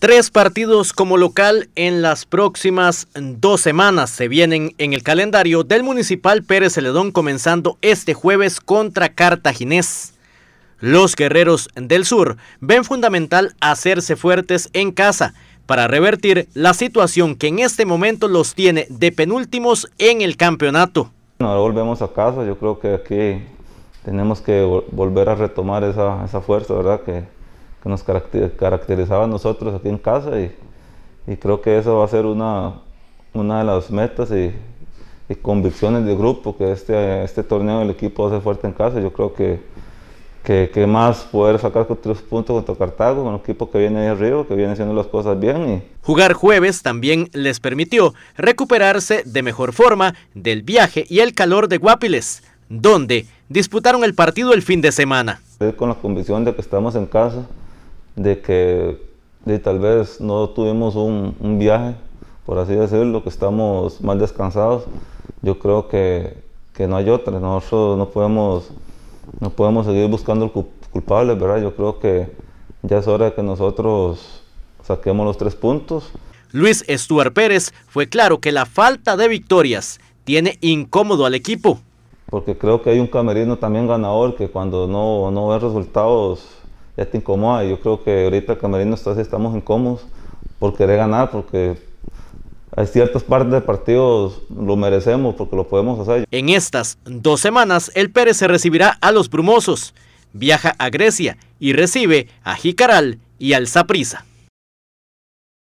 Tres partidos como local en las próximas dos semanas se vienen en el calendario del Municipal Pérez Celedón comenzando este jueves contra Cartaginés. Los guerreros del sur ven fundamental hacerse fuertes en casa para revertir la situación que en este momento los tiene de penúltimos en el campeonato. ahora volvemos a casa, yo creo que aquí tenemos que volver a retomar esa, esa fuerza, ¿verdad? Que, que nos caracterizaba a nosotros aquí en casa y, y creo que esa va a ser una, una de las metas y, y, convicciones del grupo, que este, este torneo el equipo va a ser fuerte en casa. Yo creo que, que, más poder sacar tres puntos contra Cartago, con un equipo que viene de arriba, que viene haciendo las cosas bien. Y... Jugar jueves también les permitió recuperarse de mejor forma del viaje y el calor de Guapiles, donde disputaron el partido el fin de semana. Con la convicción de que estamos en casa, de que de, tal vez no tuvimos un, un, viaje, por así decirlo, que estamos mal descansados, yo creo que, que no hay otra. Nosotros no podemos, no podemos seguir buscando culpables, ¿verdad? Yo creo que ya es hora de que nosotros saquemos los tres puntos. Luis Stuart Pérez fue claro que la falta de victorias tiene incómodo al equipo. Porque creo que hay un camerino también ganador que cuando no, no ven resultados ya te incomoda. Yo creo que ahorita el camerino así, estamos incómodos por querer ganar, porque hay ciertas partes del partido lo merecemos porque lo podemos hacer. En estas dos semanas, el Pérez se recibirá a los Brumosos, viaja a Grecia y recibe a Jicaral y al Zaprisa.